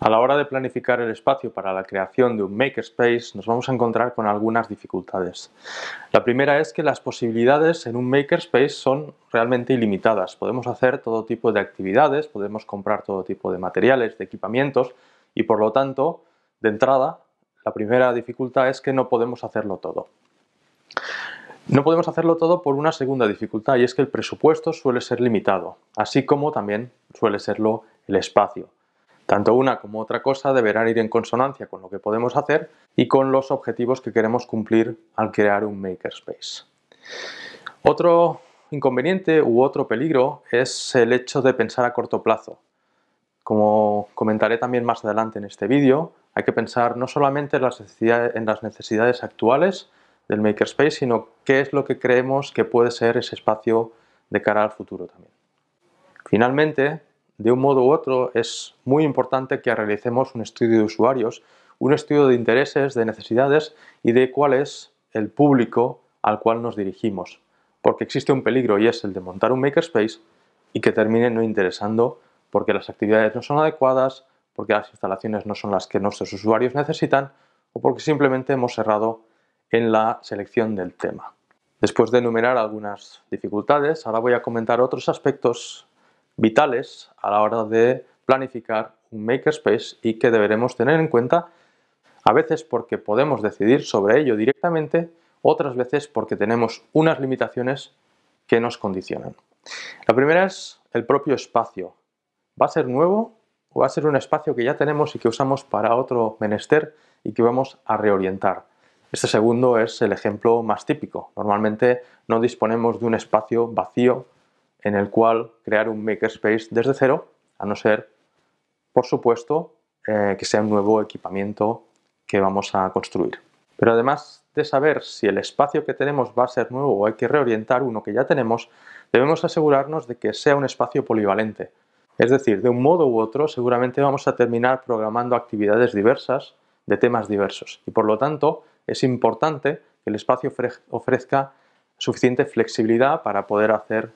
A la hora de planificar el espacio para la creación de un makerspace nos vamos a encontrar con algunas dificultades. La primera es que las posibilidades en un makerspace son realmente ilimitadas. Podemos hacer todo tipo de actividades, podemos comprar todo tipo de materiales, de equipamientos y por lo tanto, de entrada, la primera dificultad es que no podemos hacerlo todo. No podemos hacerlo todo por una segunda dificultad y es que el presupuesto suele ser limitado, así como también suele serlo el espacio. Tanto una como otra cosa deberán ir en consonancia con lo que podemos hacer y con los objetivos que queremos cumplir al crear un makerspace. Otro inconveniente u otro peligro es el hecho de pensar a corto plazo. Como comentaré también más adelante en este vídeo, hay que pensar no solamente en las necesidades, actuales del makerspace, sino qué es lo que creemos que puede ser ese espacio de cara al futuro también. Finalmente, de un modo u otro, es muy importante que realicemos un estudio de usuarios, un estudio de intereses, de necesidades y de cuál es el público al cual nos dirigimos. Porque existe un peligro y es el de montar un makerspace y que termine no interesando porque las actividades no son adecuadas, porque las instalaciones no son las que nuestros usuarios necesitan o porque simplemente hemos errado en la selección del tema. Después de enumerar algunas dificultades, ahora voy a comentar otros aspectos vitales a la hora de planificar un makerspace y que deberemos tener en cuenta a veces porque podemos decidir sobre ello directamente, otras veces porque tenemos unas limitaciones que nos condicionan. La primera es el propio espacio. ¿Va a ser nuevo o va a ser un espacio que ya tenemos y que usamos para otro menester y que vamos a reorientar? Este segundo es el ejemplo más típico. Normalmente no disponemos de un espacio vacío en el cual crear un makerspace desde cero, a no ser, por supuesto, eh, que sea un nuevo equipamiento que vamos a construir. Pero además de saber si el espacio que tenemos va a ser nuevo o hay que reorientar uno que ya tenemos, debemos asegurarnos de que sea un espacio polivalente. Es decir, de un modo u otro seguramente vamos a terminar programando actividades diversas de temas diversos y por lo tanto es importante que el espacio ofrezca suficiente flexibilidad para poder hacer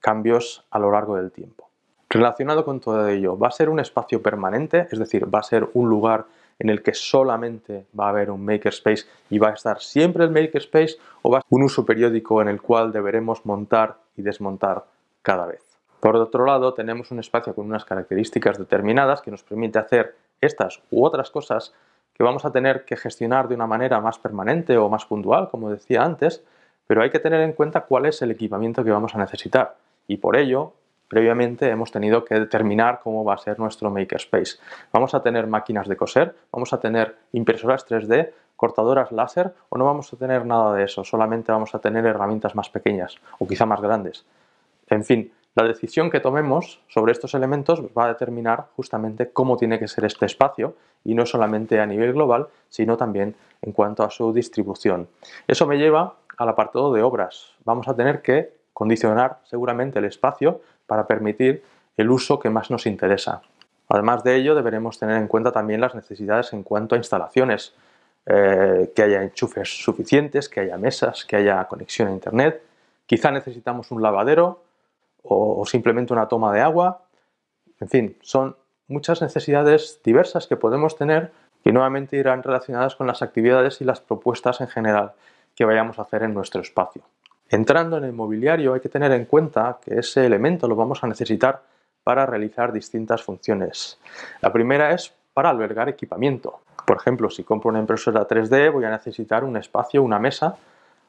cambios a lo largo del tiempo. Relacionado con todo ello, ¿va a ser un espacio permanente? Es decir, ¿va a ser un lugar en el que solamente va a haber un makerspace y va a estar siempre el makerspace o va a ser un uso periódico en el cual deberemos montar y desmontar cada vez? Por otro lado, tenemos un espacio con unas características determinadas que nos permite hacer estas u otras cosas que vamos a tener que gestionar de una manera más permanente o más puntual, como decía antes, pero hay que tener en cuenta cuál es el equipamiento que vamos a necesitar y por ello previamente hemos tenido que determinar cómo va a ser nuestro makerspace. Vamos a tener máquinas de coser, vamos a tener impresoras 3D, cortadoras láser o no vamos a tener nada de eso, solamente vamos a tener herramientas más pequeñas o quizá más grandes. En fin, la decisión que tomemos sobre estos elementos va a determinar justamente cómo tiene que ser este espacio y no solamente a nivel global, sino también en cuanto a su distribución. Eso me lleva al apartado de obras. Vamos a tener que condicionar seguramente el espacio para permitir el uso que más nos interesa. Además de ello, deberemos tener en cuenta también las necesidades en cuanto a instalaciones, eh, que haya enchufes suficientes, que haya mesas, que haya conexión a Internet. Quizá necesitamos un lavadero o, simplemente una toma de agua. En fin, son muchas necesidades diversas que podemos tener y nuevamente irán relacionadas con las actividades y las propuestas en general que vayamos a hacer en nuestro espacio. Entrando en el mobiliario hay que tener en cuenta que ese elemento lo vamos a necesitar para realizar distintas funciones. La primera es para albergar equipamiento. Por ejemplo, si compro una impresora 3D voy a necesitar un espacio, una mesa,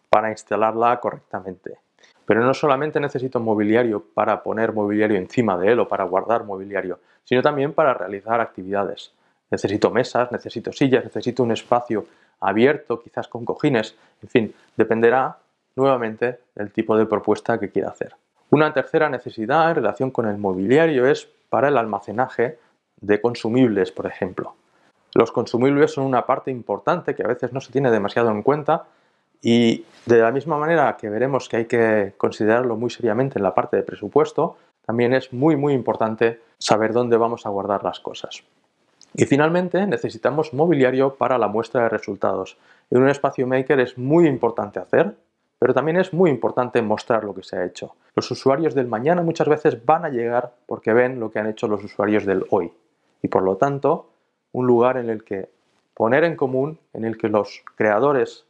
para instalarla correctamente. Pero no solamente necesito mobiliario para poner mobiliario encima de él o para guardar mobiliario, sino también para realizar actividades. Necesito mesas, necesito sillas, necesito un espacio abierto, quizás con cojines, en fin, dependerá nuevamente el tipo de propuesta que quiera hacer. Una tercera necesidad en relación con el mobiliario es para el almacenaje de consumibles, por ejemplo. Los consumibles son una parte importante que a veces no se tiene demasiado en cuenta y de la misma manera que veremos que hay que considerarlo muy seriamente en la parte de presupuesto, también es muy muy importante saber dónde vamos a guardar las cosas. Y finalmente necesitamos mobiliario para la muestra de resultados. En un espacio maker es muy importante hacer pero también es muy importante mostrar lo que se ha hecho. Los usuarios del mañana muchas veces van a llegar porque ven lo que han hecho los usuarios del hoy. Y por lo tanto, un lugar en el que poner en común, en el que los creadores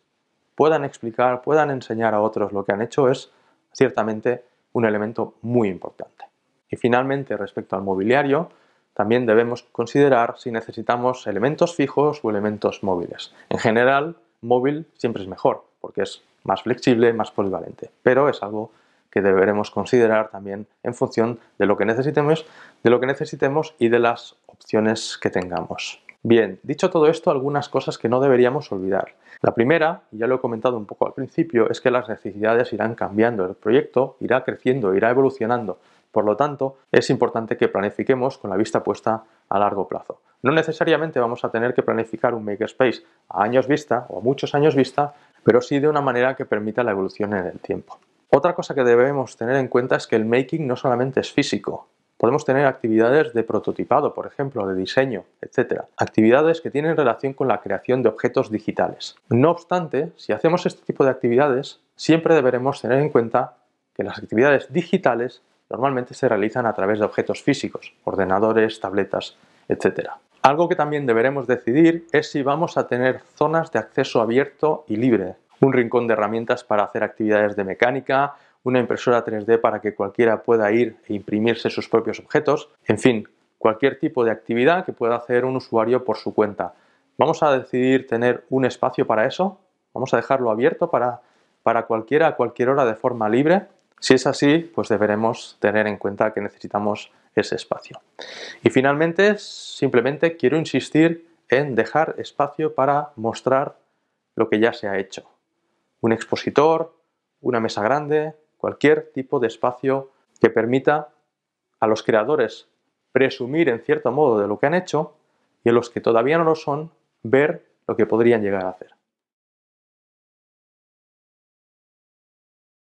puedan explicar, puedan enseñar a otros lo que han hecho es ciertamente un elemento muy importante. Y finalmente, respecto al mobiliario, también debemos considerar si necesitamos elementos fijos o elementos móviles. En general, móvil siempre es mejor, porque es más flexible, más polivalente. Pero es algo que deberemos considerar también en función de lo que necesitemos, de lo que necesitemos y de las opciones que tengamos. Bien, dicho todo esto, algunas cosas que no deberíamos olvidar. La primera, y ya lo he comentado un poco al principio, es que las necesidades irán cambiando, el proyecto irá creciendo, irá evolucionando. Por lo tanto, es importante que planifiquemos con la vista puesta a largo plazo. No necesariamente vamos a tener que planificar un makerspace a años vista o a muchos años vista, pero sí de una manera que permita la evolución en el tiempo. Otra cosa que debemos tener en cuenta es que el making no solamente es físico, Podemos tener actividades de prototipado, por ejemplo, de diseño, etc. Actividades que tienen relación con la creación de objetos digitales. No obstante, si hacemos este tipo de actividades, siempre deberemos tener en cuenta que las actividades digitales normalmente se realizan a través de objetos físicos, ordenadores, tabletas, etc. Algo que también deberemos decidir es si vamos a tener zonas de acceso abierto y libre, un rincón de herramientas para hacer actividades de mecánica, una impresora 3D para que cualquiera pueda ir e imprimirse sus propios objetos, en fin, cualquier tipo de actividad que pueda hacer un usuario por su cuenta. ¿Vamos a decidir tener un espacio para eso? ¿Vamos a dejarlo abierto para, para cualquiera a cualquier hora de forma libre? Si es así, pues deberemos tener en cuenta que necesitamos ese espacio. Y finalmente, simplemente quiero insistir en dejar espacio para mostrar lo que ya se ha hecho. Un expositor, una mesa grande, cualquier tipo de espacio que permita a los creadores presumir en cierto modo de lo que han hecho y a los que todavía no lo son, ver lo que podrían llegar a hacer.